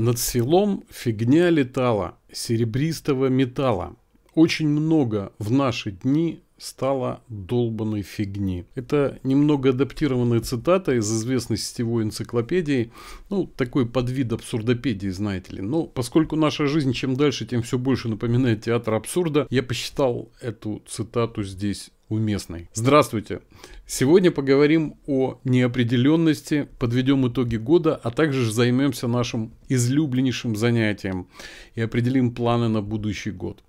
Над селом фигня летала, серебристого металла. Очень много в наши дни стало долбанной фигни. Это немного адаптированная цитата из известной сетевой энциклопедии. Ну, такой подвид абсурдопедии, знаете ли. Но поскольку наша жизнь чем дальше, тем все больше напоминает театр абсурда, я посчитал эту цитату здесь уместной. Здравствуйте! Сегодня поговорим о неопределенности, подведем итоги года, а также займемся нашим излюбленнейшим занятием и определим планы на будущий год.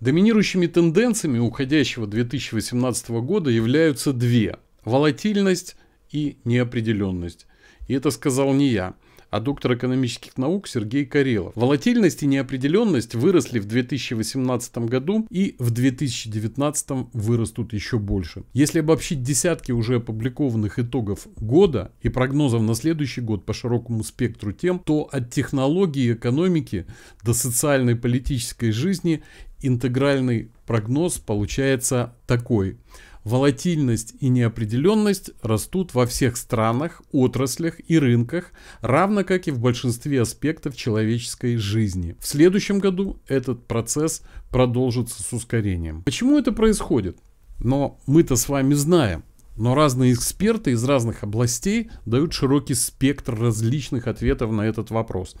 Доминирующими тенденциями уходящего 2018 года являются две – волатильность и неопределенность. И это сказал не я а доктор экономических наук Сергей Карелов. Волатильность и неопределенность выросли в 2018 году и в 2019 вырастут еще больше. Если обобщить десятки уже опубликованных итогов года и прогнозов на следующий год по широкому спектру тем, то от технологии экономики до социальной политической жизни интегральный прогноз получается такой – Волатильность и неопределенность растут во всех странах, отраслях и рынках, равно как и в большинстве аспектов человеческой жизни. В следующем году этот процесс продолжится с ускорением. Почему это происходит? Но мы-то с вами знаем. Но разные эксперты из разных областей дают широкий спектр различных ответов на этот вопрос.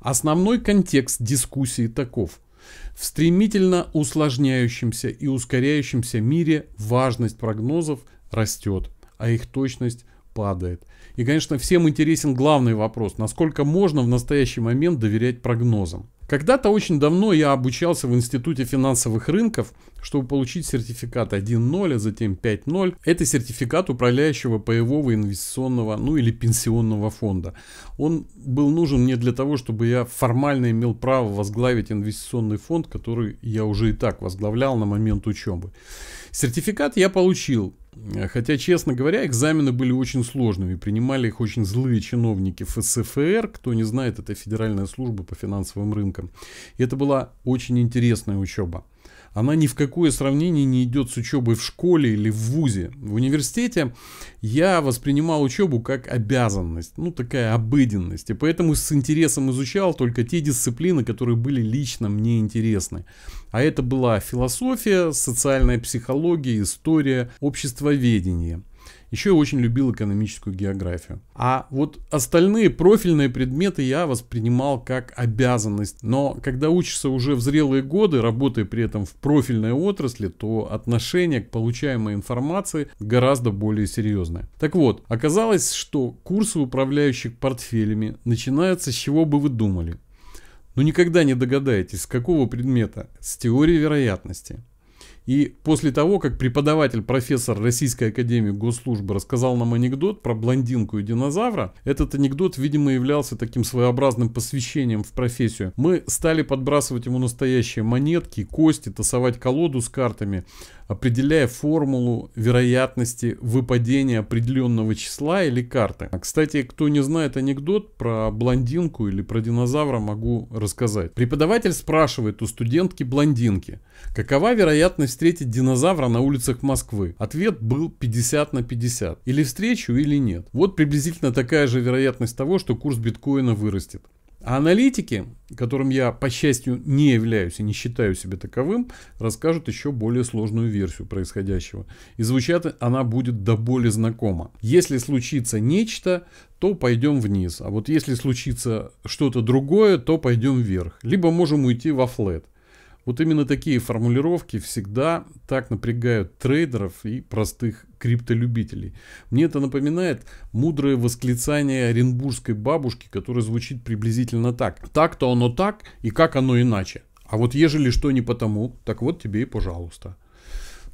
Основной контекст дискуссии таков – в стремительно усложняющемся и ускоряющемся мире важность прогнозов растет, а их точность падает. И, конечно, всем интересен главный вопрос, насколько можно в настоящий момент доверять прогнозам. Когда-то очень давно я обучался в Институте финансовых рынков, чтобы получить сертификат 1.0, а затем 5.0. Это сертификат управляющего паевого инвестиционного, ну или пенсионного фонда. Он был нужен мне для того, чтобы я формально имел право возглавить инвестиционный фонд, который я уже и так возглавлял на момент учебы. Сертификат я получил. Хотя, честно говоря, экзамены были очень сложными, принимали их очень злые чиновники ФСФР, кто не знает, это Федеральная служба по финансовым рынкам. И это была очень интересная учеба. Она ни в какое сравнение не идет с учебой в школе или в ВУЗе. В университете я воспринимал учебу как обязанность, ну такая обыденность. И поэтому с интересом изучал только те дисциплины, которые были лично мне интересны. А это была философия, социальная психология, история, обществоведение. Еще я очень любил экономическую географию. А вот остальные профильные предметы я воспринимал как обязанность. Но когда учишься уже в зрелые годы, работая при этом в профильной отрасли, то отношение к получаемой информации гораздо более серьезное. Так вот, оказалось, что курсы управляющих портфелями начинаются с чего бы вы думали но ну, никогда не догадаетесь, с какого предмета, с теории вероятности. И после того, как преподаватель, профессор Российской Академии Госслужбы рассказал нам анекдот про блондинку и динозавра, этот анекдот, видимо, являлся таким своеобразным посвящением в профессию. Мы стали подбрасывать ему настоящие монетки, кости, тасовать колоду с картами, определяя формулу вероятности выпадения определенного числа или карты. А, кстати, кто не знает анекдот про блондинку или про динозавра, могу рассказать. Преподаватель спрашивает у студентки-блондинки, какова вероятность встретить динозавра на улицах Москвы? Ответ был 50 на 50. Или встречу, или нет. Вот приблизительно такая же вероятность того, что курс биткоина вырастет. А аналитики, которым я, по счастью, не являюсь и не считаю себя таковым, расскажут еще более сложную версию происходящего. И звучат она будет до боли знакома. Если случится нечто, то пойдем вниз. А вот если случится что-то другое, то пойдем вверх. Либо можем уйти во флет. Вот именно такие формулировки всегда так напрягают трейдеров и простых криптолюбителей. Мне это напоминает мудрое восклицание оренбургской бабушки, которое звучит приблизительно так. Так-то оно так, и как оно иначе. А вот ежели что не потому, так вот тебе и пожалуйста.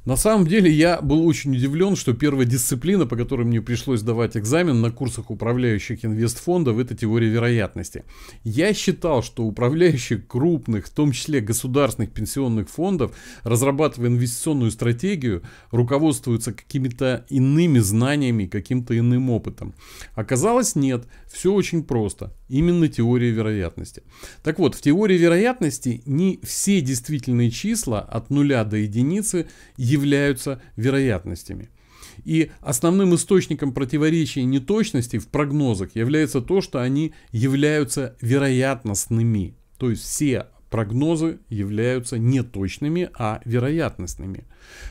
На самом деле я был очень удивлен, что первая дисциплина, по которой мне пришлось давать экзамен на курсах управляющих инвестфондов, это теория вероятности. Я считал, что управляющие крупных, в том числе государственных пенсионных фондов, разрабатывая инвестиционную стратегию, руководствуются какими-то иными знаниями, каким-то иным опытом. Оказалось, нет. Все очень просто. Именно теория вероятности. Так вот, в теории вероятности не все действительные числа от нуля до единицы – являются вероятностями. И основным источником противоречия и неточностей в прогнозах является то, что они являются вероятностными. То есть все Прогнозы являются не точными, а вероятностными.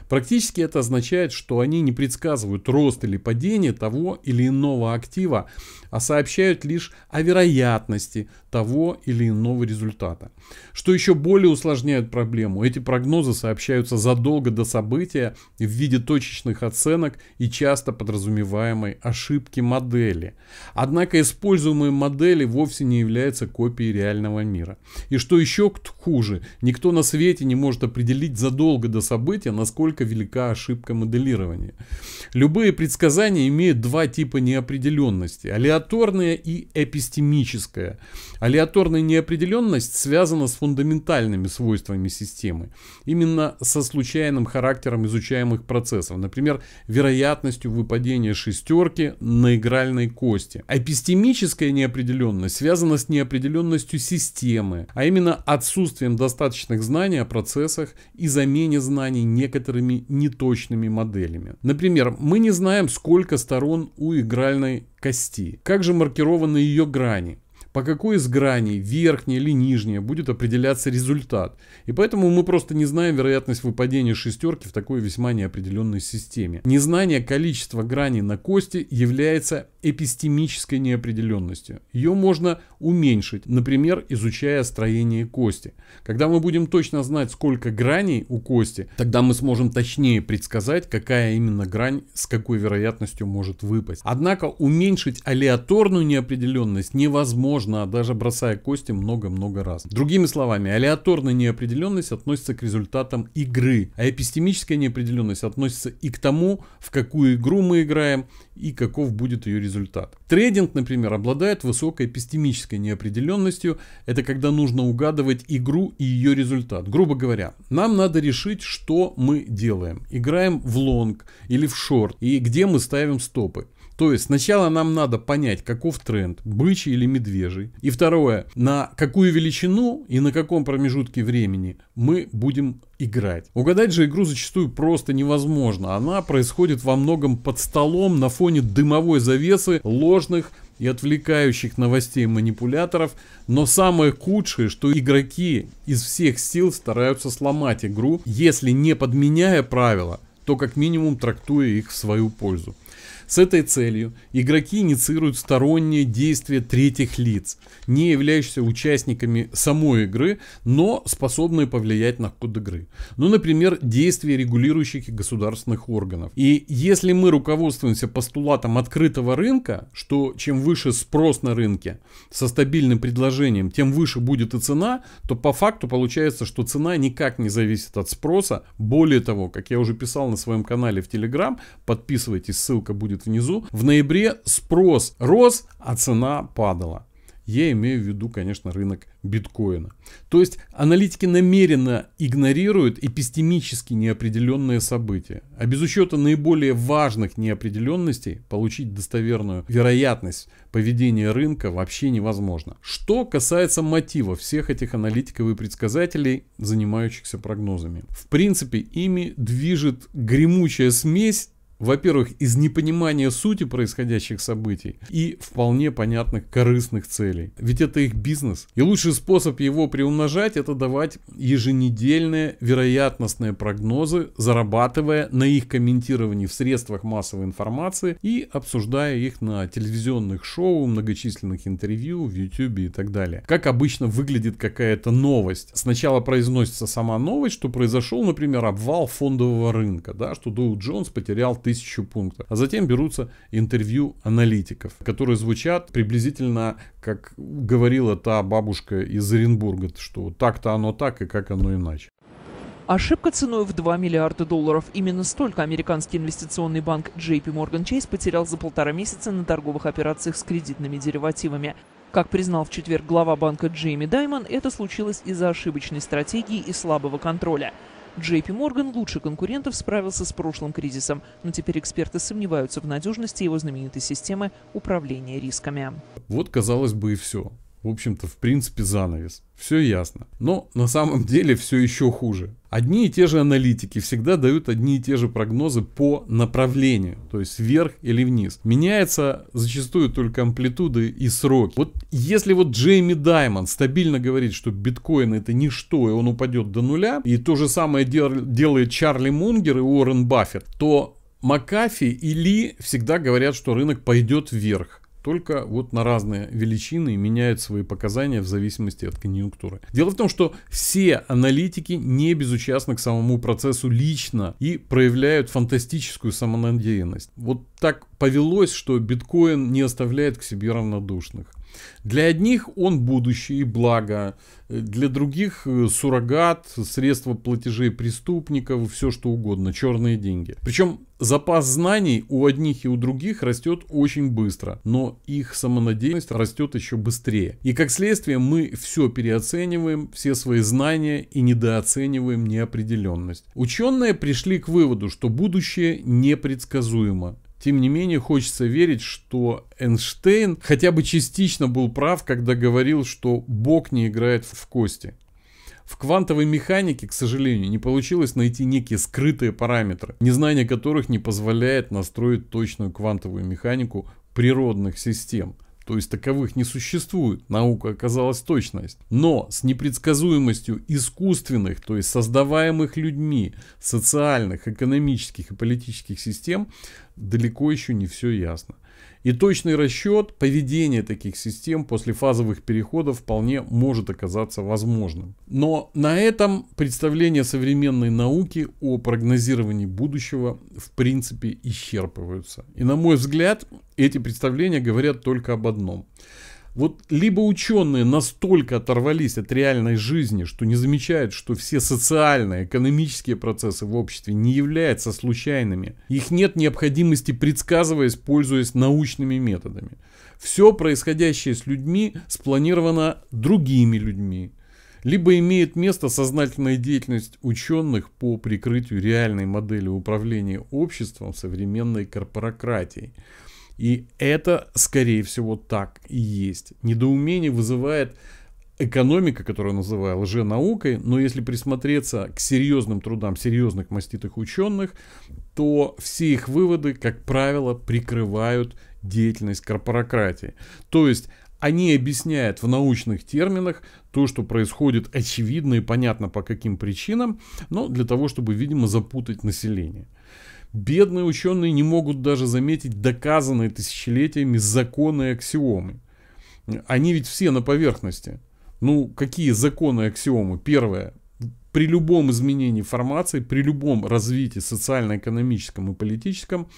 Практически это означает, что они не предсказывают рост или падение того или иного актива, а сообщают лишь о вероятности того или иного результата. Что еще более усложняет проблему, эти прогнозы сообщаются задолго до события в виде точечных оценок и часто подразумеваемой ошибки модели. Однако используемые модели вовсе не являются копией реального мира. И что еще продукт хуже. Никто на свете не может определить задолго до события, насколько велика ошибка моделирования. Любые предсказания имеют два типа неопределенности. Алиаторная и эпистемическая. Алиаторная неопределенность связана с фундаментальными свойствами системы. Именно со случайным характером изучаемых процессов. Например, вероятностью выпадения шестерки на игральной кости. Эпистемическая неопределенность связана с неопределенностью системы, а именно от отсутствием достаточных знаний о процессах и замене знаний некоторыми неточными моделями. Например, мы не знаем, сколько сторон у игральной кости, как же маркированы ее грани, по какой из граней, верхняя или нижняя, будет определяться результат. И поэтому мы просто не знаем вероятность выпадения шестерки в такой весьма неопределенной системе. Незнание количества граней на кости является эпистемической неопределенностью. Ее можно уменьшить, например, изучая строение кости. Когда мы будем точно знать, сколько граней у кости, тогда мы сможем точнее предсказать, какая именно грань с какой вероятностью может выпасть. Однако уменьшить алиаторную неопределенность невозможно нужна, даже бросая кости много-много раз. Другими словами, алиаторная неопределенность относится к результатам игры, а эпистемическая неопределенность относится и к тому, в какую игру мы играем и каков будет ее результат. Трейдинг, например, обладает высокой эпистемической неопределенностью. Это когда нужно угадывать игру и ее результат. Грубо говоря, нам надо решить, что мы делаем. Играем в лонг или в шорт и где мы ставим стопы. То есть сначала нам надо понять, каков тренд, бычий или медвежий. И второе, на какую величину и на каком промежутке времени мы будем играть. Угадать же игру зачастую просто невозможно. Она происходит во многом под столом на фоне дымовой завесы ложных и отвлекающих новостей манипуляторов, но самое худшее, что игроки из всех сил стараются сломать игру, если не подменяя правила, то как минимум трактуя их в свою пользу. С этой целью игроки инициируют сторонние действия третьих лиц, не являющихся участниками самой игры, но способные повлиять на ход игры. Ну, например, действия регулирующих и государственных органов. И если мы руководствуемся постулатом открытого рынка, что чем выше спрос на рынке со стабильным предложением, тем выше будет и цена, то по факту получается, что цена никак не зависит от спроса. Более того, как я уже писал на своем канале в Telegram, подписывайтесь, ссылка будет стоит внизу. В ноябре спрос рос, а цена падала. Я имею в виду, конечно, рынок биткоина. То есть аналитики намеренно игнорируют эпистемически неопределенные события. А без учета наиболее важных неопределенностей получить достоверную вероятность поведения рынка вообще невозможно. Что касается мотива всех этих аналитиков и предсказателей, занимающихся прогнозами. В принципе, ими движет гремучая смесь во-первых, из непонимания сути происходящих событий и вполне понятных корыстных целей. Ведь это их бизнес. И лучший способ его приумножать – это давать еженедельные вероятностные прогнозы, зарабатывая на их комментировании в средствах массовой информации и обсуждая их на телевизионных шоу, многочисленных интервью, в YouTube и так далее. Как обычно выглядит какая-то новость. Сначала произносится сама новость, что произошел, например, обвал фондового рынка, да, что Dow Джонс потерял 1000 тысячу пунктов. А затем берутся интервью аналитиков, которые звучат приблизительно, как говорила та бабушка из Оренбурга, что так-то оно так и как оно иначе. Ошибка ценой в 2 миллиарда долларов. Именно столько американский инвестиционный банк JP Morgan Chase потерял за полтора месяца на торговых операциях с кредитными деривативами. Как признал в четверг глава банка Джейми Даймон, это случилось из-за ошибочной стратегии и слабого контроля – JP Morgan лучше конкурентов справился с прошлым кризисом, но теперь эксперты сомневаются в надежности его знаменитой системы управления рисками. Вот, казалось бы, и все. В общем-то, в принципе, занавес. Все ясно. Но на самом деле все еще хуже. Одни и те же аналитики всегда дают одни и те же прогнозы по направлению, то есть вверх или вниз. Меняется зачастую только амплитуды и сроки. Вот если вот Джейми Даймон стабильно говорит, что биткоин это ничто и он упадет до нуля, и то же самое делает Чарли Мунгер и Уоррен Баффет, то Макафи и Ли всегда говорят, что рынок пойдет вверх только вот на разные величины меняют свои показания в зависимости от конъюнктуры. Дело в том, что все аналитики не безучастны к самому процессу лично и проявляют фантастическую самонадеянность. Вот так повелось, что биткоин не оставляет к себе равнодушных. Для одних он будущее и благо, для других э, суррогат, средства платежей преступников, все что угодно, черные деньги. Причем Запас знаний у одних и у других растет очень быстро, но их самонадеянность растет еще быстрее. И как следствие мы все переоцениваем, все свои знания и недооцениваем неопределенность. Ученые пришли к выводу, что будущее непредсказуемо. Тем не менее, хочется верить, что Эйнштейн хотя бы частично был прав, когда говорил, что Бог не играет в кости. В квантовой механике, к сожалению, не получилось найти некие скрытые параметры, незнание которых не позволяет настроить точную квантовую механику природных систем. То есть таковых не существует, наука оказалась точность. Но с непредсказуемостью искусственных, то есть создаваемых людьми, социальных, экономических и политических систем далеко еще не все ясно. И точный расчет поведения таких систем после фазовых переходов вполне может оказаться возможным. Но на этом представления современной науки о прогнозировании будущего в принципе исчерпываются. И на мой взгляд, эти представления говорят только об одном – вот либо ученые настолько оторвались от реальной жизни, что не замечают, что все социальные, экономические процессы в обществе не являются случайными. Их нет необходимости предсказывать, пользуясь научными методами. Все происходящее с людьми спланировано другими людьми. Либо имеет место сознательная деятельность ученых по прикрытию реальной модели управления обществом современной корпорократией – и это, скорее всего, так и есть. Недоумение вызывает экономика, которую называю лженаукой, но если присмотреться к серьезным трудам серьезных маститых ученых, то все их выводы, как правило, прикрывают деятельность корпорократии. То есть они объясняют в научных терминах то, что происходит очевидно и понятно по каким причинам, но для того, чтобы, видимо, запутать население. Бедные ученые не могут даже заметить доказанные тысячелетиями законы и аксиомы. Они ведь все на поверхности. Ну, какие законы и аксиомы? Первое. При любом изменении формации, при любом развитии социально-экономическом и политическом,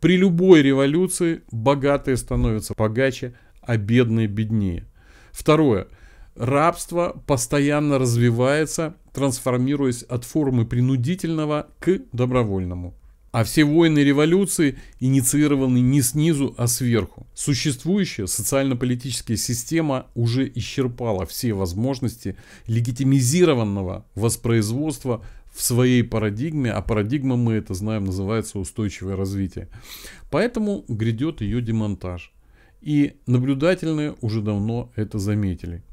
при любой революции богатые становятся богаче, а бедные беднее. Второе. Рабство постоянно развивается, трансформируясь от формы принудительного к добровольному. А все войны революции инициированы не снизу, а сверху. Существующая социально-политическая система уже исчерпала все возможности легитимизированного воспроизводства в своей парадигме, а парадигма, мы это знаем, называется устойчивое развитие. Поэтому грядет ее демонтаж. И наблюдательные уже давно это заметили.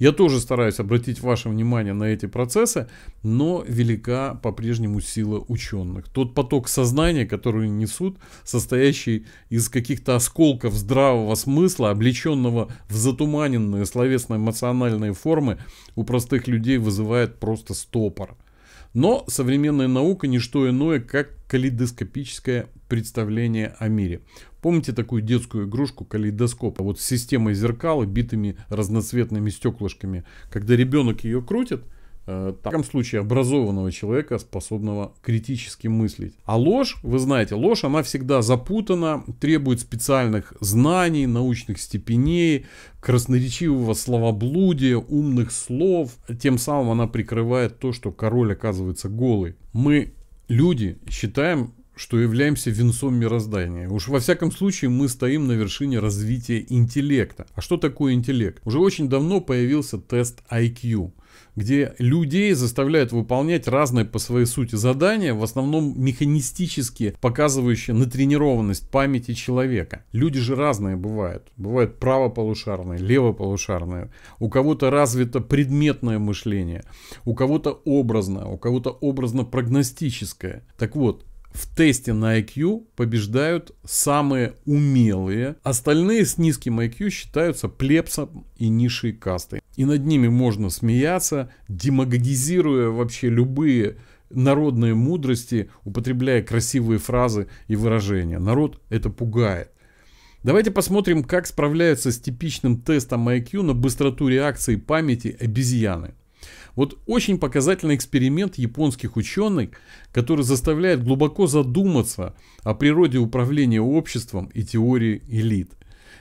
Я тоже стараюсь обратить ваше внимание на эти процессы, но велика по-прежнему сила ученых. Тот поток сознания, который они несут, состоящий из каких-то осколков здравого смысла, облеченного в затуманенные словесно-эмоциональные формы, у простых людей вызывает просто стопор. Но современная наука не что иное, как калейдоскопическое представление о мире. Помните такую детскую игрушку калейдоскоп? Вот с системой зеркал и битыми разноцветными стеклышками. Когда ребенок ее крутит, э, в таком случае образованного человека, способного критически мыслить. А ложь, вы знаете, ложь, она всегда запутана, требует специальных знаний, научных степеней, красноречивого словоблудия, умных слов. Тем самым она прикрывает то, что король оказывается голый. Мы люди считаем что являемся венцом мироздания. Уж во всяком случае мы стоим на вершине развития интеллекта. А что такое интеллект? Уже очень давно появился тест IQ где людей заставляют выполнять разные по своей сути задания, в основном механистически показывающие натренированность памяти человека. Люди же разные бывают. Бывают правополушарные, левополушарные. У кого-то развито предметное мышление, у кого-то образное, у кого-то образно-прогностическое. Так вот, в тесте на IQ побеждают самые умелые. Остальные с низким IQ считаются плепсом и низшей кастой. И над ними можно смеяться, демагогизируя вообще любые народные мудрости, употребляя красивые фразы и выражения. Народ это пугает. Давайте посмотрим, как справляются с типичным тестом IQ на быстроту реакции памяти обезьяны. Вот очень показательный эксперимент японских ученых, который заставляет глубоко задуматься о природе управления обществом и теории элит.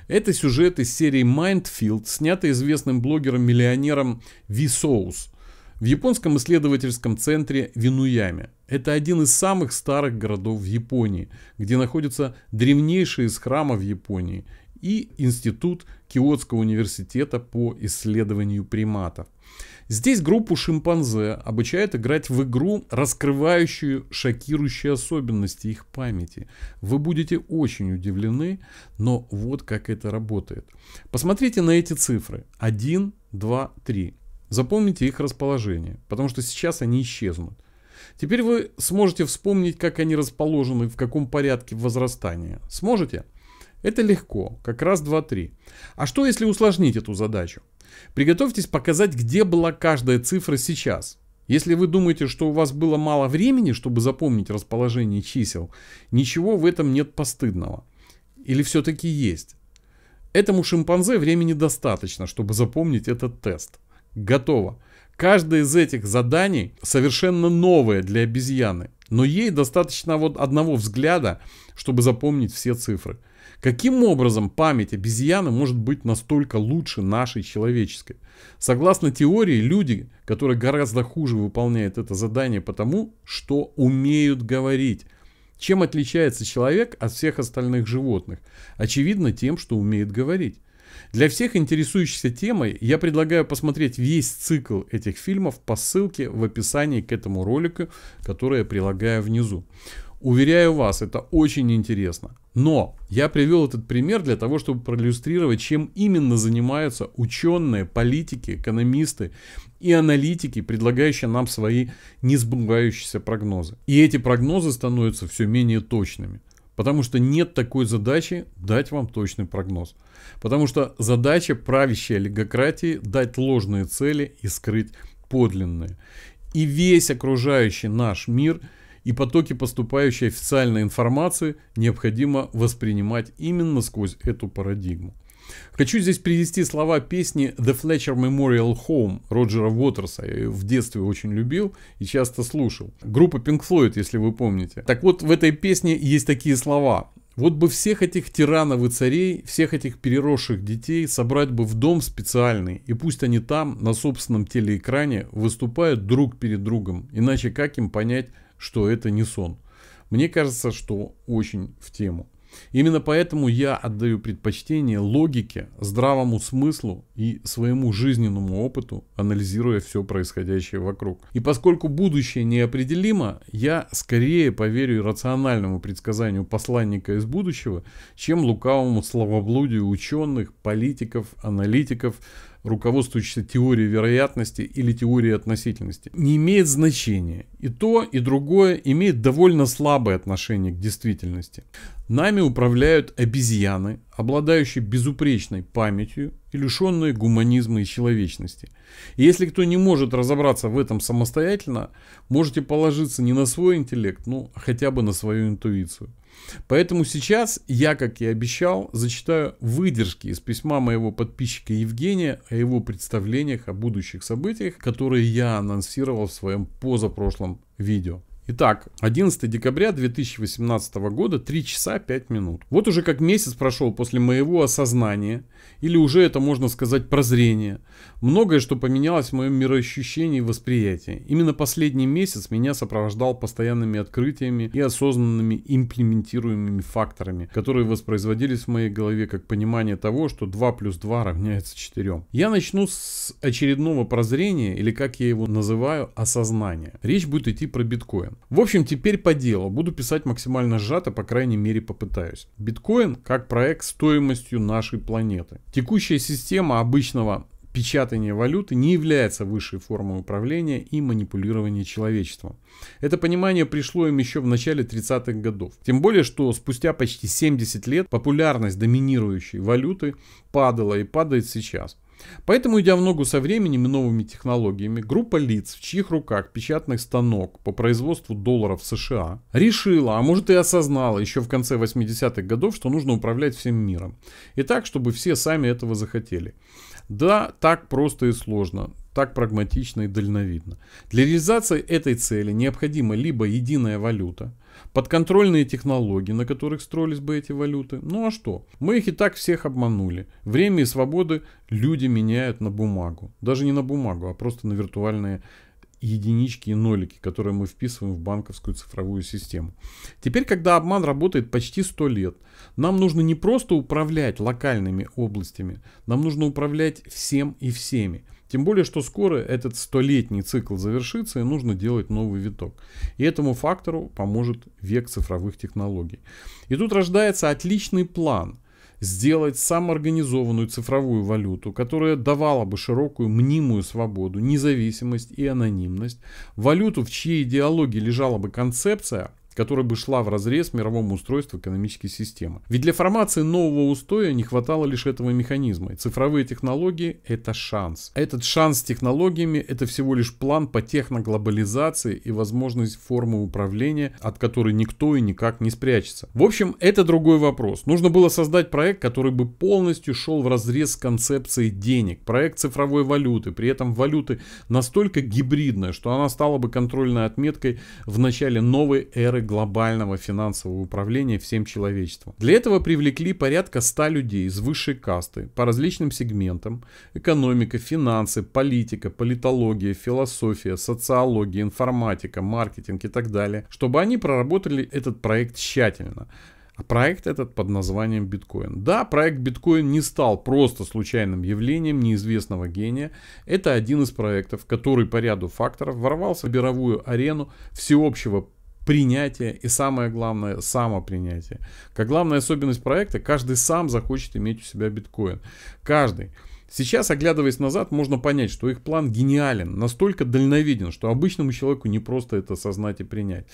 Это сюжет из серии Mindfield, снятый известным блогером-миллионером Висоус в японском исследовательском центре Винуяме. Это один из самых старых городов в Японии, где находятся древнейшие из храмов Японии и Институт Киотского университета по исследованию приматов. Здесь группу шимпанзе обучают играть в игру, раскрывающую шокирующие особенности их памяти. Вы будете очень удивлены, но вот как это работает. Посмотрите на эти цифры. 1, 2, 3. Запомните их расположение, потому что сейчас они исчезнут. Теперь вы сможете вспомнить, как они расположены, в каком порядке возрастания. Сможете? Это легко, как раз 2-3. А что если усложнить эту задачу? Приготовьтесь показать, где была каждая цифра сейчас. Если вы думаете, что у вас было мало времени, чтобы запомнить расположение чисел, ничего в этом нет постыдного. Или все-таки есть? Этому шимпанзе времени достаточно, чтобы запомнить этот тест. Готово. Каждое из этих заданий совершенно новое для обезьяны, но ей достаточно вот одного взгляда, чтобы запомнить все цифры. Каким образом память обезьяны может быть настолько лучше нашей человеческой? Согласно теории, люди, которые гораздо хуже выполняют это задание потому, что умеют говорить. Чем отличается человек от всех остальных животных? Очевидно тем, что умеет говорить. Для всех интересующихся темой я предлагаю посмотреть весь цикл этих фильмов по ссылке в описании к этому ролику, который я прилагаю внизу. Уверяю вас, это очень интересно. Но я привел этот пример для того, чтобы проиллюстрировать, чем именно занимаются ученые, политики, экономисты и аналитики, предлагающие нам свои несбывающиеся прогнозы. И эти прогнозы становятся все менее точными. Потому что нет такой задачи дать вам точный прогноз. Потому что задача правящей олигократии дать ложные цели и скрыть подлинные. И весь окружающий наш мир – и потоки поступающей официальной информации необходимо воспринимать именно сквозь эту парадигму. Хочу здесь привести слова песни «The Fletcher Memorial Home» Роджера Уотерса. Я ее в детстве очень любил и часто слушал. Группа Pink Floyd, если вы помните. Так вот, в этой песне есть такие слова. Вот бы всех этих тиранов и царей, всех этих переросших детей собрать бы в дом специальный, и пусть они там, на собственном телеэкране, выступают друг перед другом, иначе как им понять, что это не сон. Мне кажется, что очень в тему. Именно поэтому я отдаю предпочтение логике, здравому смыслу и своему жизненному опыту, анализируя все происходящее вокруг. И поскольку будущее неопределимо, я скорее поверю рациональному предсказанию посланника из будущего, чем лукавому словоблудию ученых, политиков, аналитиков, руководствующийся теорией вероятности или теорией относительности. Не имеет значения. И то, и другое имеет довольно слабое отношение к действительности. Нами управляют обезьяны, обладающие безупречной памятью и лишенные гуманизма и человечности. И если кто не может разобраться в этом самостоятельно, можете положиться не на свой интеллект, ну а хотя бы на свою интуицию. Поэтому сейчас я, как и обещал, зачитаю выдержки из письма моего подписчика Евгения о его представлениях о будущих событиях, которые я анонсировал в своем позапрошлом видео. Итак, 11 декабря 2018 года, 3 часа 5 минут. Вот уже как месяц прошел после моего осознания – или уже это, можно сказать, прозрение. Многое, что поменялось в моем мироощущении и восприятии. Именно последний месяц меня сопровождал постоянными открытиями и осознанными имплементируемыми факторами, которые воспроизводились в моей голове как понимание того, что 2 плюс 2 равняется 4. Я начну с очередного прозрения, или как я его называю, осознания. Речь будет идти про биткоин. В общем, теперь по делу. Буду писать максимально сжато, по крайней мере попытаюсь. Биткоин как проект стоимостью нашей планеты. Текущая система обычного печатания валюты не является высшей формой управления и манипулирования человечеством. Это понимание пришло им еще в начале 30-х годов. Тем более, что спустя почти 70 лет популярность доминирующей валюты падала и падает сейчас – Поэтому, идя в ногу со временем и новыми технологиями, группа лиц, в чьих руках печатный станок по производству долларов США, решила, а может и осознала еще в конце 80-х годов, что нужно управлять всем миром. И так, чтобы все сами этого захотели. Да, так просто и сложно так прагматично и дальновидно. Для реализации этой цели необходима либо единая валюта, подконтрольные технологии, на которых строились бы эти валюты. Ну а что? Мы их и так всех обманули. Время и свободы люди меняют на бумагу. Даже не на бумагу, а просто на виртуальные единички и нолики, которые мы вписываем в банковскую цифровую систему. Теперь, когда обман работает почти 100 лет, нам нужно не просто управлять локальными областями, нам нужно управлять всем и всеми. Тем более, что скоро этот столетний цикл завершится и нужно делать новый виток. И этому фактору поможет век цифровых технологий. И тут рождается отличный план – сделать самоорганизованную цифровую валюту, которая давала бы широкую мнимую свободу, независимость и анонимность, валюту, в чьей идеологии лежала бы концепция которая бы шла в разрез мировому устройству экономической системы. Ведь для формации нового устоя не хватало лишь этого механизма. И цифровые технологии – это шанс. Этот шанс с технологиями – это всего лишь план по техноглобализации и возможность формы управления, от которой никто и никак не спрячется. В общем, это другой вопрос. Нужно было создать проект, который бы полностью шел в разрез с концепцией денег. Проект цифровой валюты, при этом валюты настолько гибридная, что она стала бы контрольной отметкой в начале новой эры глобального финансового управления всем человечеством. Для этого привлекли порядка 100 людей из высшей касты по различным сегментам – экономика, финансы, политика, политология, философия, социология, информатика, маркетинг и так далее, чтобы они проработали этот проект тщательно. А проект этот под названием биткоин. Да, проект биткоин не стал просто случайным явлением неизвестного гения. Это один из проектов, который по ряду факторов ворвался в мировую арену всеобщего принятие и самое главное самопринятие. Как главная особенность проекта, каждый сам захочет иметь у себя биткоин. Каждый. Сейчас, оглядываясь назад, можно понять, что их план гениален, настолько дальновиден, что обычному человеку не просто это осознать и принять.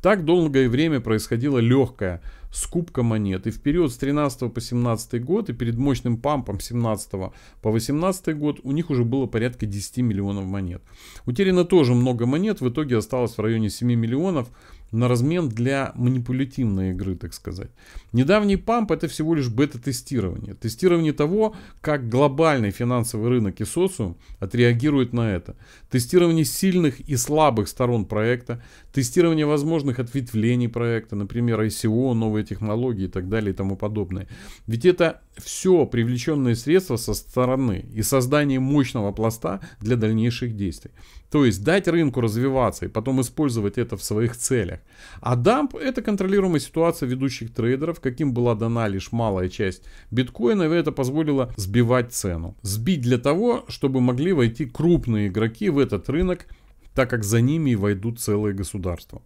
Так долгое время происходила легкая скупка монет. И в период с 13 по 17 год и перед мощным пампом 17 по 18 год у них уже было порядка 10 миллионов монет. Утеряно тоже много монет, в итоге осталось в районе 7 миллионов на размен для манипулятивной игры, так сказать. Недавний памп это всего лишь бета-тестирование. Тестирование того, как глобальный финансовый рынок и социум отреагирует на это. Тестирование сильных и слабых сторон проекта. Тестирование возможных ответвлений проекта, например, ICO, новые технологии и так далее и тому подобное. Ведь это все привлеченные средства со стороны и создание мощного пласта для дальнейших действий. То есть дать рынку развиваться и потом использовать это в своих целях. А дамп это контролируемая ситуация ведущих трейдеров, каким была дана лишь малая часть биткоина, и это позволило сбивать цену. Сбить для того, чтобы могли войти крупные игроки в этот рынок, так как за ними и войдут целые государства.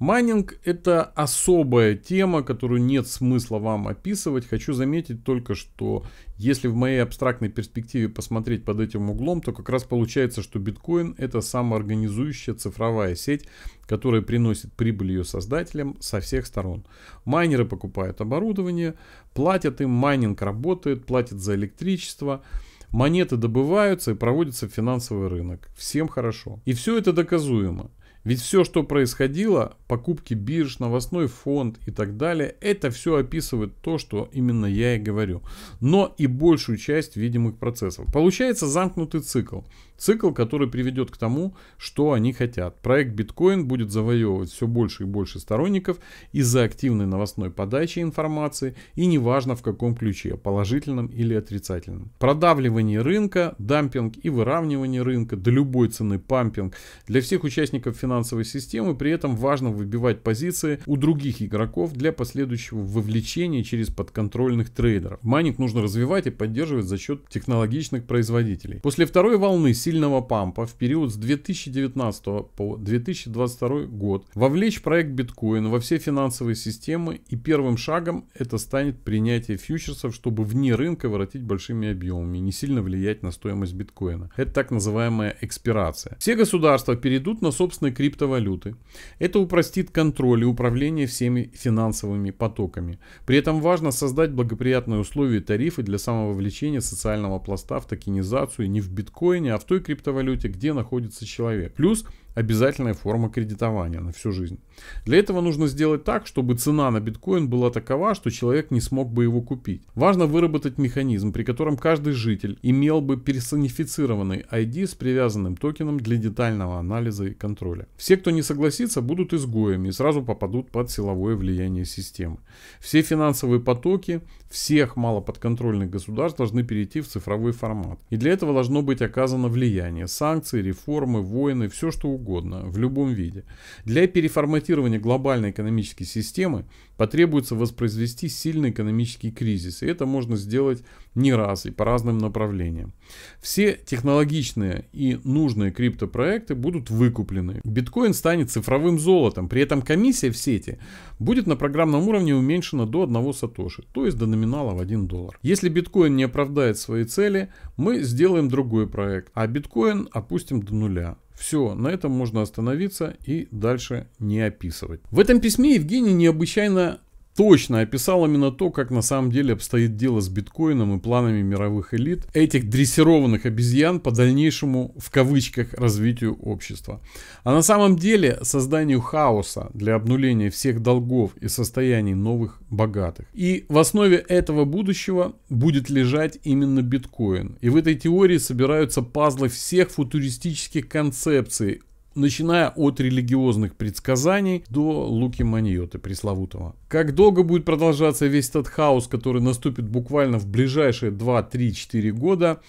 Майнинг – это особая тема, которую нет смысла вам описывать. Хочу заметить только, что если в моей абстрактной перспективе посмотреть под этим углом, то как раз получается, что биткоин – это самоорганизующая цифровая сеть, которая приносит прибыль ее создателям со всех сторон. Майнеры покупают оборудование, платят им, майнинг работает, платят за электричество – Монеты добываются и проводятся в финансовый рынок. Всем хорошо. И все это доказуемо. Ведь все, что происходило, покупки бирж, новостной фонд и так далее, это все описывает то, что именно я и говорю. Но и большую часть видимых процессов. Получается замкнутый цикл. Цикл, который приведет к тому, что они хотят. Проект Bitcoin будет завоевывать все больше и больше сторонников из-за активной новостной подачи информации и неважно в каком ключе, положительном или отрицательном. Продавливание рынка, дампинг и выравнивание рынка, до любой цены пампинг. Для всех участников финансовой системы при этом важно выбивать позиции у других игроков для последующего вовлечения через подконтрольных трейдеров. Майнинг нужно развивать и поддерживать за счет технологичных производителей. После второй волны сильного пампа в период с 2019 по 2022 год вовлечь проект биткоин во все финансовые системы и первым шагом это станет принятие фьючерсов, чтобы вне рынка воротить большими объемами не сильно влиять на стоимость биткоина. Это так называемая экспирация. Все государства перейдут на собственные криптовалюты. Это упростит контроль и управление всеми финансовыми потоками. При этом важно создать благоприятные условия и тарифы для самововлечения социального пласта в токенизацию не в биткоине, а в той какой криптовалюте, где находится человек. Плюс обязательная форма кредитования на всю жизнь. Для этого нужно сделать так, чтобы цена на биткоин была такова, что человек не смог бы его купить. Важно выработать механизм, при котором каждый житель имел бы персонифицированный ID с привязанным токеном для детального анализа и контроля. Все, кто не согласится, будут изгоями и сразу попадут под силовое влияние системы. Все финансовые потоки всех малоподконтрольных государств должны перейти в цифровой формат. И для этого должно быть оказано влияние, санкции, реформы, войны, все что угодно угодно, в любом виде. Для переформатирования глобальной экономической системы потребуется воспроизвести сильный экономический кризис, и это можно сделать не раз и по разным направлениям. Все технологичные и нужные криптопроекты будут выкуплены. Биткоин станет цифровым золотом, при этом комиссия в сети будет на программном уровне уменьшена до одного сатоши, то есть до номинала в 1 доллар. Если биткоин не оправдает свои цели, мы сделаем другой проект, а биткоин опустим до нуля. Все, на этом можно остановиться и дальше не описывать. В этом письме Евгений необычайно точно описал именно то, как на самом деле обстоит дело с биткоином и планами мировых элит, этих дрессированных обезьян по дальнейшему, в кавычках, развитию общества. А на самом деле созданию хаоса для обнуления всех долгов и состояний новых богатых. И в основе этого будущего будет лежать именно биткоин. И в этой теории собираются пазлы всех футуристических концепций начиная от религиозных предсказаний до Луки Маньоты пресловутого. Как долго будет продолжаться весь этот хаос, который наступит буквально в ближайшие 2-3-4 года,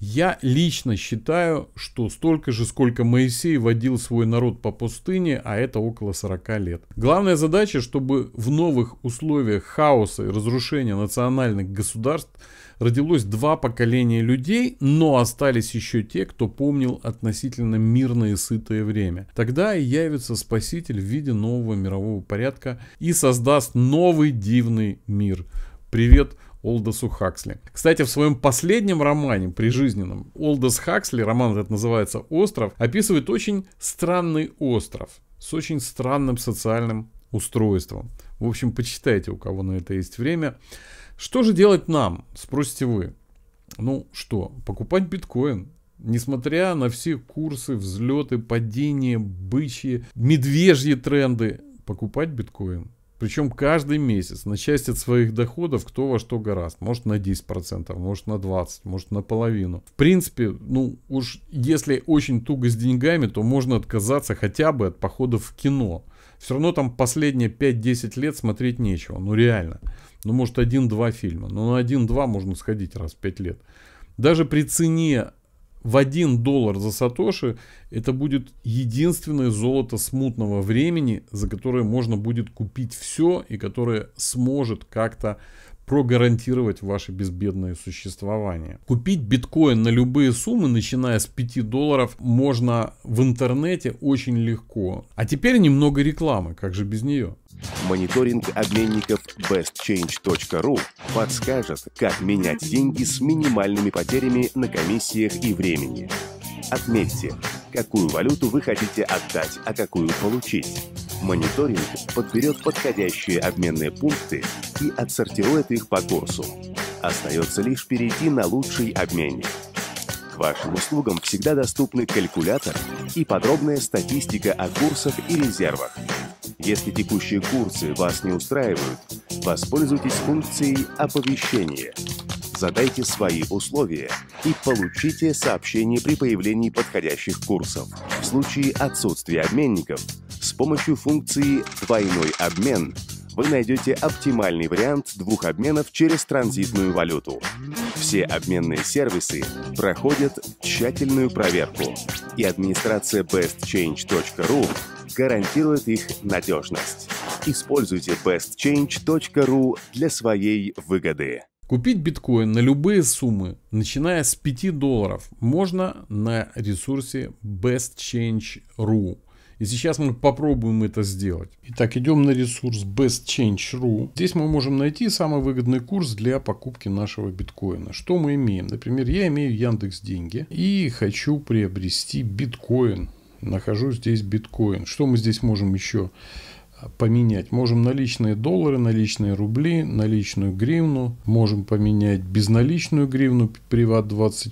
я лично считаю, что столько же, сколько Моисей водил свой народ по пустыне, а это около 40 лет. Главная задача, чтобы в новых условиях хаоса и разрушения национальных государств – родилось два поколения людей, но остались еще те, кто помнил относительно мирное и сытое время. Тогда и явится Спаситель в виде нового мирового порядка и создаст новый дивный мир. Привет, Олдосу Хаксли. Кстати, в своем последнем романе, прижизненном, Олдос Хаксли, роман этот называется «Остров», описывает очень странный остров с очень странным социальным устройством. В общем, почитайте, у кого на это есть время. Что же делать нам, спросите вы? Ну что, покупать биткоин, Несмотря на все курсы, взлеты, падения, бычьи, медвежьи тренды, покупать биткоин. Причем каждый месяц на часть от своих доходов кто во что горазд, Может на 10%, может на 20%, может на половину. В принципе, ну уж если очень туго с деньгами, то можно отказаться хотя бы от походов в кино. Все равно там последние 5-10 лет смотреть нечего, ну реально. Ну, может, один-два фильма. Но на один-два можно сходить раз в пять лет. Даже при цене в один доллар за сатоши это будет единственное золото смутного времени, за которое можно будет купить все и которое сможет как-то прогарантировать ваше безбедное существование. Купить биткоин на любые суммы, начиная с 5 долларов, можно в интернете очень легко. А теперь немного рекламы, как же без нее. Мониторинг обменников bestchange.ru подскажет, как менять деньги с минимальными потерями на комиссиях и времени. Отметьте, какую валюту вы хотите отдать, а какую получить. Мониторинг подберет подходящие обменные пункты и отсортирует их по курсу. Остается лишь перейти на лучший обменник. К вашим услугам всегда доступны калькулятор и подробная статистика о курсах и резервах. Если текущие курсы вас не устраивают, воспользуйтесь функцией оповещения. Задайте свои условия и получите сообщение при появлении подходящих курсов. В случае отсутствия обменников, с помощью функции «двойной обмен» вы найдете оптимальный вариант двух обменов через транзитную валюту. Все обменные сервисы проходят тщательную проверку, и администрация bestchange.ru гарантирует их надежность. Используйте bestchange.ru для своей выгоды. Купить биткоин на любые суммы, начиная с 5 долларов, можно на ресурсе bestchange.ru. И сейчас мы попробуем это сделать. Итак, идем на ресурс bestchange.ru. Здесь мы можем найти самый выгодный курс для покупки нашего биткоина. Что мы имеем? Например, я имею Яндекс деньги и хочу приобрести биткоин нахожу здесь биткоин. Что мы здесь можем еще а, поменять? Можем наличные доллары, наличные рубли, наличную гривну. Можем поменять безналичную гривну Приват24,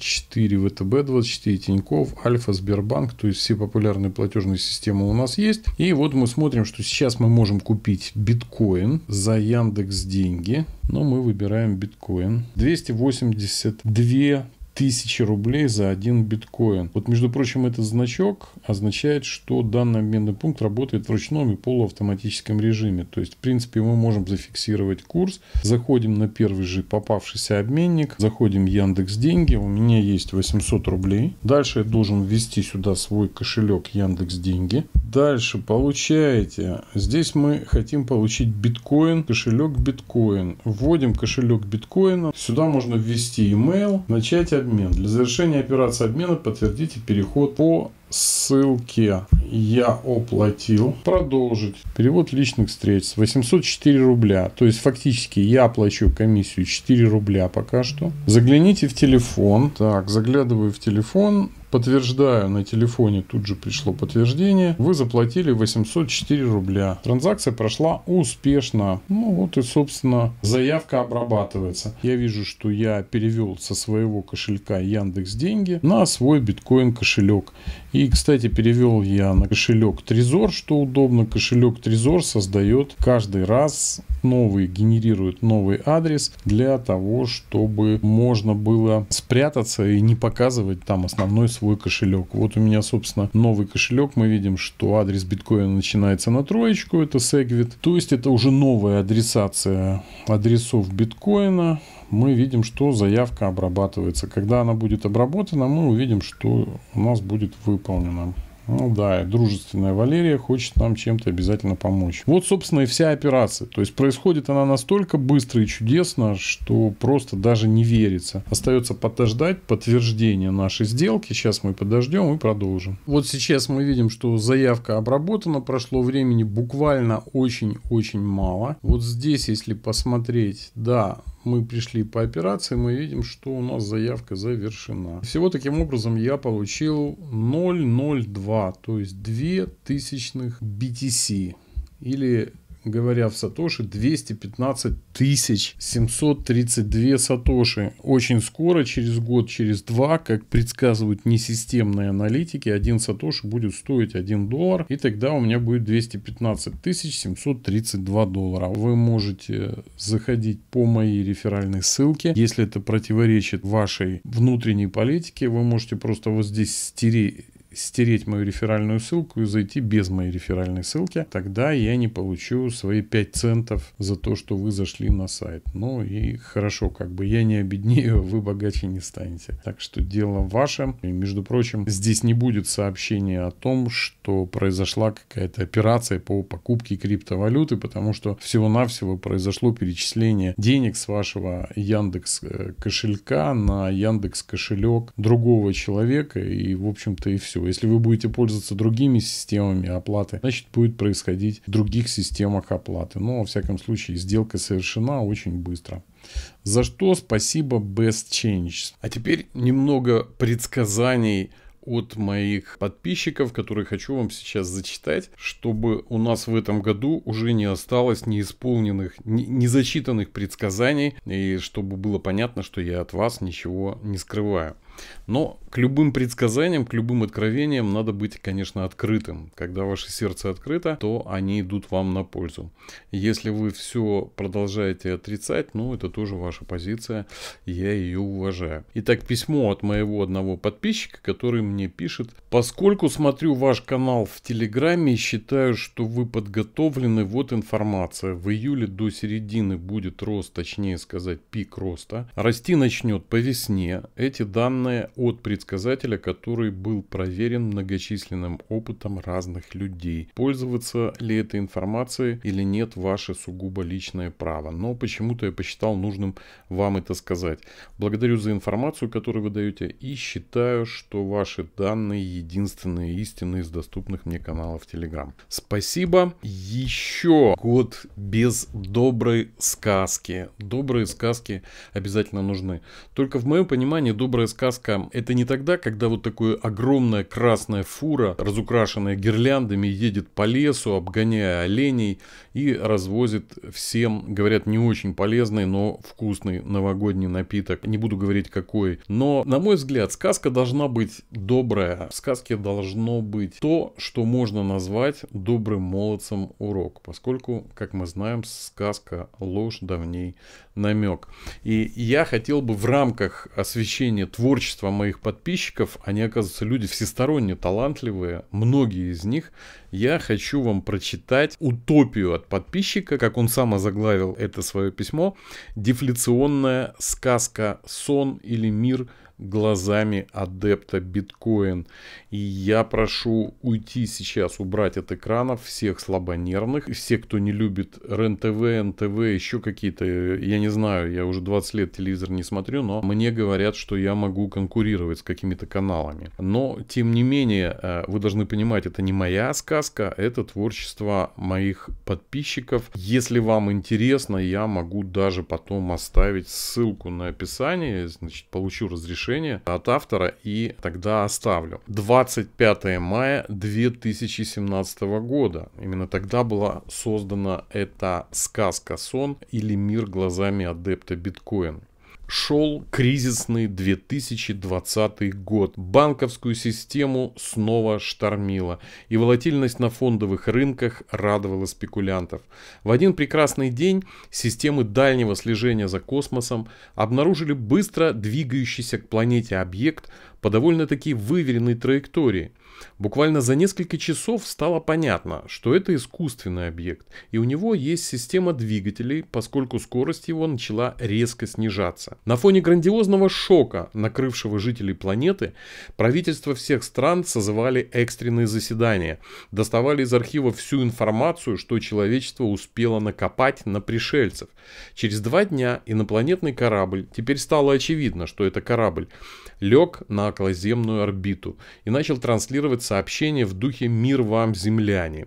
ВТБ24, Тиньков, Альфа, Сбербанк. То есть все популярные платежные системы у нас есть. И вот мы смотрим, что сейчас мы можем купить биткоин за Яндекс деньги. Но мы выбираем биткоин. 282 тысячи рублей за один биткоин. Вот, между прочим, этот значок означает, что данный обменный пункт работает в ручном и полуавтоматическом режиме. То есть, в принципе, мы можем зафиксировать курс. Заходим на первый же попавшийся обменник, заходим в Яндекс Деньги, у меня есть 800 рублей. Дальше я должен ввести сюда свой кошелек Яндекс Деньги. Дальше получаете. Здесь мы хотим получить биткоин, кошелек биткоин. Вводим кошелек биткоина. Сюда можно ввести email, начать обмен. Для завершения операции обмена подтвердите переход по ссылке «Я оплатил». Продолжить. Перевод личных встреч 804 рубля. То есть фактически я плачу комиссию 4 рубля пока что. Загляните в телефон. Так, заглядываю в телефон. Подтверждаю, на телефоне тут же пришло подтверждение. Вы заплатили 804 рубля. Транзакция прошла успешно. Ну вот и, собственно, заявка обрабатывается. Я вижу, что я перевел со своего кошелька Яндекс деньги на свой биткоин кошелек. И, кстати, перевел я на кошелек Трезор, что удобно. Кошелек Трезор создает каждый раз новый, генерирует новый адрес для того, чтобы можно было спрятаться и не показывать там основной свой свой кошелек. Вот у меня, собственно, новый кошелек. Мы видим, что адрес биткоина начинается на троечку, это segwit. То есть это уже новая адресация адресов биткоина мы видим, что заявка обрабатывается. Когда она будет обработана, мы увидим, что у нас будет выполнено. Ну да, дружественная Валерия хочет нам чем-то обязательно помочь. Вот, собственно, и вся операция. То есть происходит она настолько быстро и чудесно, что просто даже не верится. Остается подождать подтверждения нашей сделки. Сейчас мы подождем и продолжим. Вот сейчас мы видим, что заявка обработана. Прошло времени буквально очень-очень мало. Вот здесь, если посмотреть, да, мы пришли по операции, мы видим, что у нас заявка завершена. Всего таким образом я получил 002 2, то есть 2 тысячных BTC или говоря в сатоши 215 тысяч 732 сатоши очень скоро через год через два как предсказывают несистемные аналитики один сатоши будет стоить 1 доллар и тогда у меня будет 215 тысяч 732 доллара вы можете заходить по моей реферальной ссылке если это противоречит вашей внутренней политике вы можете просто вот здесь стереть стереть мою реферальную ссылку и зайти без моей реферальной ссылки, тогда я не получу свои 5 центов за то, что вы зашли на сайт. Ну и хорошо, как бы я не обеднею, вы богаче не станете. Так что дело ваше. И, между прочим, здесь не будет сообщения о том, что произошла какая-то операция по покупке криптовалюты, потому что всего-навсего произошло перечисление денег с вашего Яндекс э, кошелька на Яндекс кошелек другого человека и, в общем-то, и все будущего. Если вы будете пользоваться другими системами оплаты, значит, будет происходить в других системах оплаты. Но, во всяком случае, сделка совершена очень быстро. За что спасибо Best Change. А теперь немного предсказаний от моих подписчиков, которые хочу вам сейчас зачитать, чтобы у нас в этом году уже не осталось неисполненных, не, незачитанных предсказаний, и чтобы было понятно, что я от вас ничего не скрываю. Но к любым предсказаниям, к любым откровениям надо быть, конечно, открытым. Когда ваше сердце открыто, то они идут вам на пользу. Если вы все продолжаете отрицать, ну, это тоже ваша позиция, я ее уважаю. Итак, письмо от моего одного подписчика, который мне пишет, поскольку смотрю ваш канал в Телеграме и считаю, что вы подготовлены, вот информация. В июле до середины будет рост, точнее сказать, пик роста. Расти начнет по весне. Эти данные от предсказателя, который был проверен многочисленным опытом разных людей. Пользоваться ли этой информацией или нет, ваше сугубо личное право. Но почему-то я посчитал нужным вам это сказать. Благодарю за информацию, которую вы даете, и считаю, что ваши данные единственные истины из доступных мне каналов Telegram. Спасибо. Еще год без доброй сказки. Добрые сказки обязательно нужны. Только в моем понимании добрая сказка проблем. Это не тогда, когда вот такое огромная красная фура, разукрашенная гирляндами, едет по лесу, обгоняя оленей и развозит всем, говорят, не очень полезный, но вкусный новогодний напиток. Не буду говорить какой. Но, на мой взгляд, сказка должна быть добрая. В сказке должно быть то, что можно назвать добрым молодцем урок. Поскольку, как мы знаем, сказка ложь давней намек. И я хотел бы в рамках освещения творчества моих подписчиков, они, оказываются люди всесторонне талантливые, многие из них, я хочу вам прочитать утопию от подписчика, как он сам озаглавил это свое письмо, «Дефляционная сказка. Сон или мир глазами адепта биткоин. И я прошу уйти сейчас, убрать от экранов всех слабонервных, все, кто не любит РЕН-ТВ, НТВ, еще какие-то, я не знаю, я уже 20 лет телевизор не смотрю, но мне говорят, что я могу конкурировать с какими-то каналами. Но, тем не менее, э, вы должны понимать, это не моя сказка, это творчество моих подписчиков. Если вам интересно, я могу даже потом оставить ссылку на описание, значит, получу разрешение от автора и тогда оставлю. Два 25 мая 2017 года. Именно тогда была создана эта сказка «Сон» или «Мир глазами адепта биткоин» шел кризисный 2020 год. Банковскую систему снова штормило, и волатильность на фондовых рынках радовала спекулянтов. В один прекрасный день системы дальнего слежения за космосом обнаружили быстро двигающийся к планете объект по довольно-таки выверенной траектории – Буквально за несколько часов стало понятно, что это искусственный объект, и у него есть система двигателей, поскольку скорость его начала резко снижаться. На фоне грандиозного шока, накрывшего жителей планеты, правительства всех стран созывали экстренные заседания, доставали из архива всю информацию, что человечество успело накопать на пришельцев. Через два дня инопланетный корабль, теперь стало очевидно, что это корабль, лег на околоземную орбиту и начал транслировать транслировать сообщение в духе «Мир вам, земляне».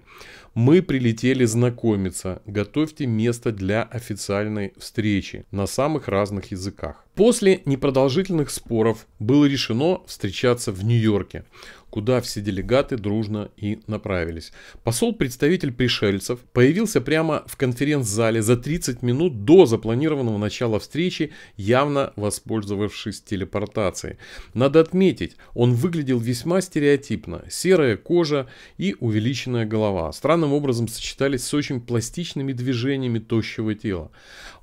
Мы прилетели знакомиться. Готовьте место для официальной встречи на самых разных языках. После непродолжительных споров было решено встречаться в Нью-Йорке куда все делегаты дружно и направились. Посол-представитель пришельцев появился прямо в конференц-зале за 30 минут до запланированного начала встречи, явно воспользовавшись телепортацией. Надо отметить, он выглядел весьма стереотипно. Серая кожа и увеличенная голова. Странным образом сочетались с очень пластичными движениями тощего тела.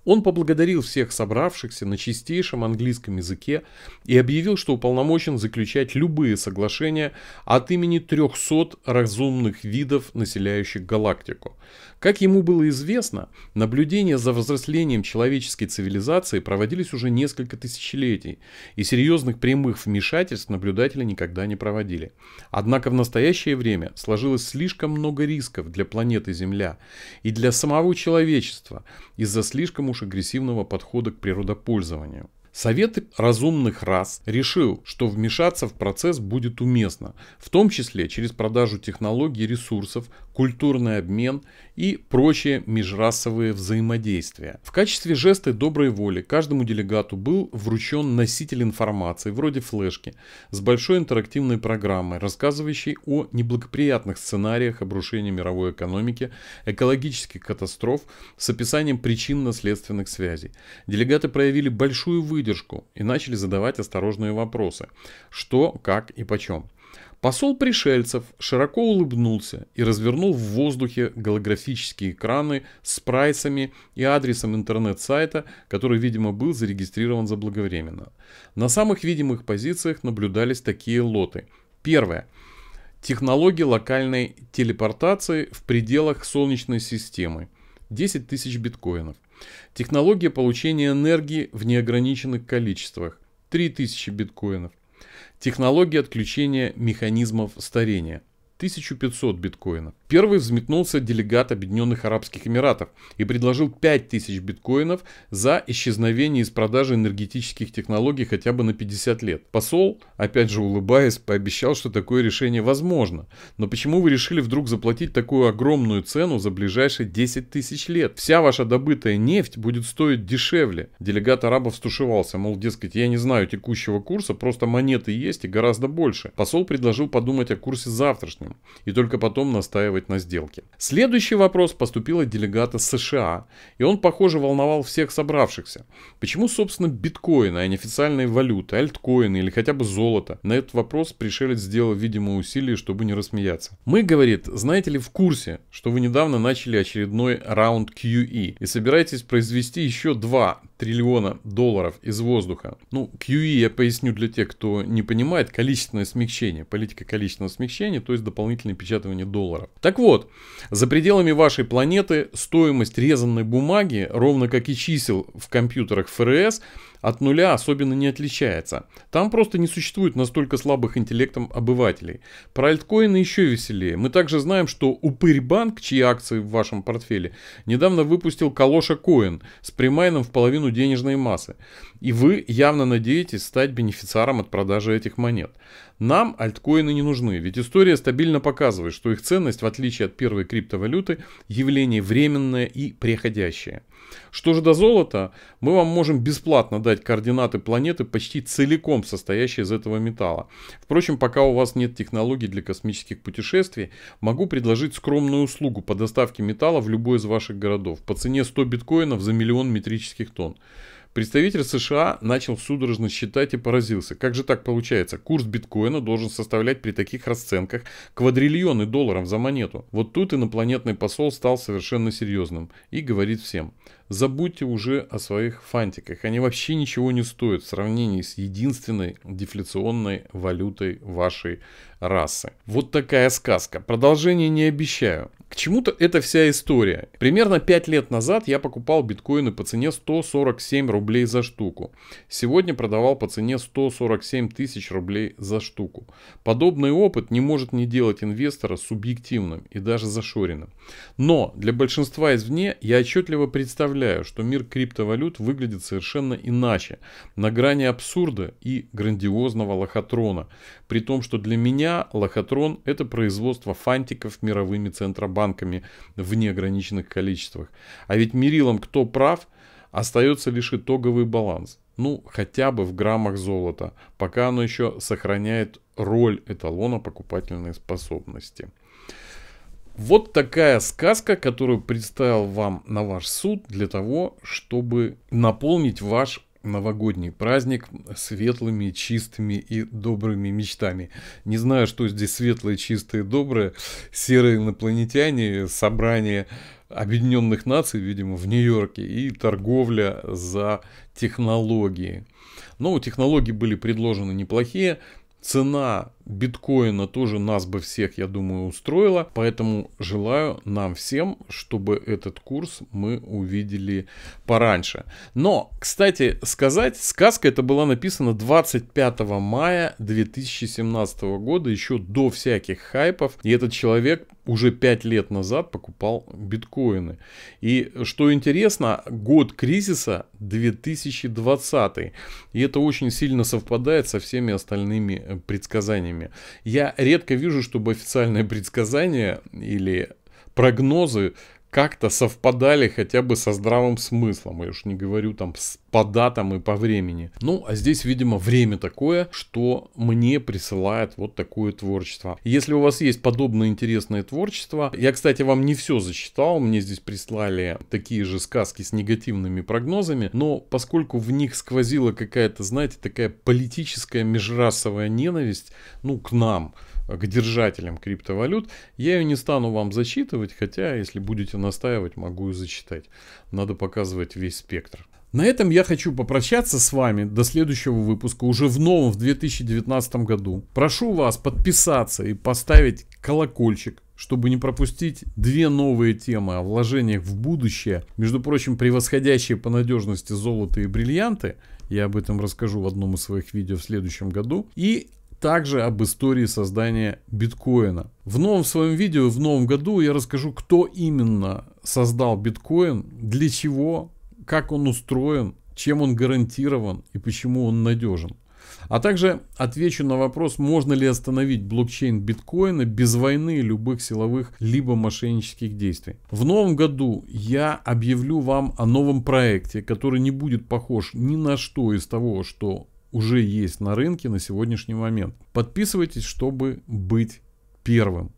Он поблагодарил всех собравшихся на чистейшем английском языке и объявил, что уполномочен заключать любые соглашения от имени 300 разумных видов, населяющих галактику. Как ему было известно, наблюдения за взрослением человеческой цивилизации проводились уже несколько тысячелетий, и серьезных прямых вмешательств наблюдатели никогда не проводили. Однако в настоящее время сложилось слишком много рисков для планеты Земля и для самого человечества из-за слишком уж агрессивного подхода к природопользованию. Совет разумных рас решил, что вмешаться в процесс будет уместно, в том числе через продажу технологий и ресурсов, культурный обмен и прочие межрасовые взаимодействия. В качестве жеста доброй воли каждому делегату был вручен носитель информации, вроде флешки, с большой интерактивной программой, рассказывающей о неблагоприятных сценариях обрушения мировой экономики, экологических катастроф с описанием причинно-следственных связей. Делегаты проявили большую выдержку и начали задавать осторожные вопросы. Что, как и почем. Посол пришельцев широко улыбнулся и развернул в воздухе голографические экраны с прайсами и адресом интернет-сайта, который, видимо, был зарегистрирован заблаговременно. На самых видимых позициях наблюдались такие лоты. Первое. Технологии локальной телепортации в пределах Солнечной системы. 10 тысяч биткоинов. Технология получения энергии в неограниченных количествах. 3000 биткоинов. Технология отключения механизмов старения. 1500 биткоинов. Первый взметнулся делегат Объединенных Арабских Эмиратов и предложил 5000 биткоинов за исчезновение из продажи энергетических технологий хотя бы на 50 лет. Посол, опять же улыбаясь, пообещал, что такое решение возможно. Но почему вы решили вдруг заплатить такую огромную цену за ближайшие 10 тысяч лет? Вся ваша добытая нефть будет стоить дешевле. Делегат арабов стушевался, мол, дескать, я не знаю текущего курса, просто монеты есть и гораздо больше. Посол предложил подумать о курсе завтрашнем и только потом настаивать сэкономить на сделке. Следующий вопрос поступил от делегата США, и он, похоже, волновал всех собравшихся. Почему, собственно, биткоины, а не официальные валюты, альткоины или хотя бы золото? На этот вопрос пришелец сделал видимо, усилие, чтобы не рассмеяться. Мы, говорит, знаете ли, в курсе, что вы недавно начали очередной раунд QE и собираетесь произвести еще два, триллиона долларов из воздуха. Ну, QE я поясню для тех, кто не понимает, количественное смягчение, политика количественного смягчения, то есть дополнительное печатывание долларов. Так вот, за пределами вашей планеты стоимость резанной бумаги, ровно как и чисел в компьютерах ФРС, от нуля особенно не отличается. Там просто не существует настолько слабых интеллектом обывателей. Про альткоины еще веселее. Мы также знаем, что Упырь чьи акции в вашем портфеле, недавно выпустил Калоша Коин с примайном в половину денежной массы. И вы явно надеетесь стать бенефициаром от продажи этих монет. Нам альткоины не нужны, ведь история стабильно показывает, что их ценность, в отличие от первой криптовалюты, явление временное и приходящее. Что же до золота, мы вам можем бесплатно дать координаты планеты, почти целиком состоящей из этого металла. Впрочем, пока у вас нет технологий для космических путешествий, могу предложить скромную услугу по доставке металла в любой из ваших городов по цене 100 биткоинов за миллион метрических тонн. Представитель США начал судорожно считать и поразился. Как же так получается? Курс биткоина должен составлять при таких расценках квадриллионы долларов за монету. Вот тут инопланетный посол стал совершенно серьезным и говорит всем. Забудьте уже о своих фантиках. Они вообще ничего не стоят в сравнении с единственной дефляционной валютой вашей расы. Вот такая сказка. Продолжение не обещаю. К чему-то это вся история. Примерно 5 лет назад я покупал биткоины по цене 147 рублей за штуку. Сегодня продавал по цене 147 тысяч рублей за штуку. Подобный опыт не может не делать инвестора субъективным и даже зашоренным. Но для большинства извне я отчетливо представляю, заявляю, что мир криптовалют выглядит совершенно иначе, на грани абсурда и грандиозного лохотрона, при том, что для меня лохотрон – это производство фантиков мировыми центробанками в неограниченных количествах. А ведь мерилом кто прав, остается лишь итоговый баланс. Ну, хотя бы в граммах золота, пока оно еще сохраняет роль эталона покупательной способности. Вот такая сказка, которую представил вам на ваш суд для того, чтобы наполнить ваш новогодний праздник светлыми, чистыми и добрыми мечтами. Не знаю, что здесь светлое, чистое, доброе: серые инопланетяне, собрание Объединенных Наций, видимо, в Нью-Йорке, и торговля за технологии. Но технологии были предложены неплохие, цена биткоина тоже нас бы всех, я думаю, устроило. Поэтому желаю нам всем, чтобы этот курс мы увидели пораньше. Но, кстати, сказать, сказка это была написана 25 мая 2017 года, еще до всяких хайпов. И этот человек уже 5 лет назад покупал биткоины. И что интересно, год кризиса 2020. И это очень сильно совпадает со всеми остальными предсказаниями программе. Я редко вижу, чтобы официальные предсказания или прогнозы как-то совпадали хотя бы со здравым смыслом. Я уж не говорю там по датам и по времени. Ну, а здесь, видимо, время такое, что мне присылает вот такое творчество. Если у вас есть подобное интересное творчество, я, кстати, вам не все зачитал, мне здесь прислали такие же сказки с негативными прогнозами, но поскольку в них сквозила какая-то, знаете, такая политическая межрасовая ненависть, ну, к нам – к держателям криптовалют. Я ее не стану вам зачитывать, хотя, если будете настаивать, могу и зачитать. Надо показывать весь спектр. На этом я хочу попрощаться с вами до следующего выпуска, уже в новом, в 2019 году. Прошу вас подписаться и поставить колокольчик, чтобы не пропустить две новые темы о вложениях в будущее. Между прочим, превосходящие по надежности золото и бриллианты. Я об этом расскажу в одном из своих видео в следующем году. И также об истории создания биткоина. В новом своем видео, в новом году я расскажу, кто именно создал биткоин, для чего, как он устроен, чем он гарантирован и почему он надежен. А также отвечу на вопрос, можно ли остановить блокчейн биткоина без войны любых силовых либо мошеннических действий. В новом году я объявлю вам о новом проекте, который не будет похож ни на что из того, что уже есть на рынке на сегодняшний момент. Подписывайтесь, чтобы быть первым.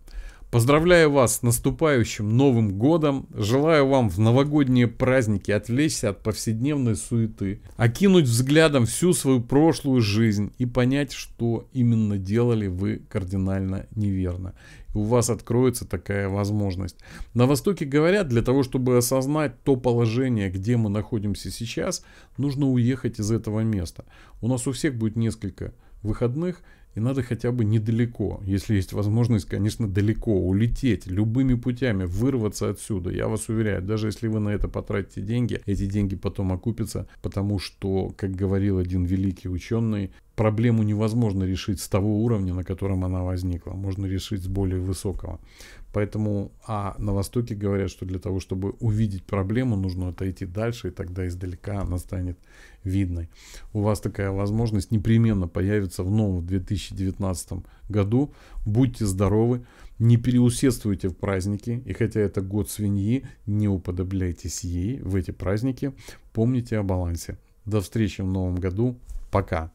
Поздравляю вас с наступающим Новым Годом. Желаю вам в новогодние праздники отвлечься от повседневной суеты, окинуть взглядом всю свою прошлую жизнь и понять, что именно делали вы кардинально неверно. И у вас откроется такая возможность. На Востоке говорят, для того, чтобы осознать то положение, где мы находимся сейчас, нужно уехать из этого места. У нас у всех будет несколько выходных, и надо хотя бы недалеко, если есть возможность, конечно, далеко улететь, любыми путями вырваться отсюда. Я вас уверяю, даже если вы на это потратите деньги, эти деньги потом окупятся, потому что, как говорил один великий ученый, проблему невозможно решить с того уровня, на котором она возникла. Можно решить с более высокого. Поэтому, а на Востоке говорят, что для того, чтобы увидеть проблему, нужно отойти дальше, и тогда издалека она станет видной. У вас такая возможность непременно появится в новом 2019 году. Будьте здоровы, не переусердствуйте в праздники, и хотя это год свиньи, не уподобляйтесь ей в эти праздники. Помните о балансе. До встречи в новом году. Пока.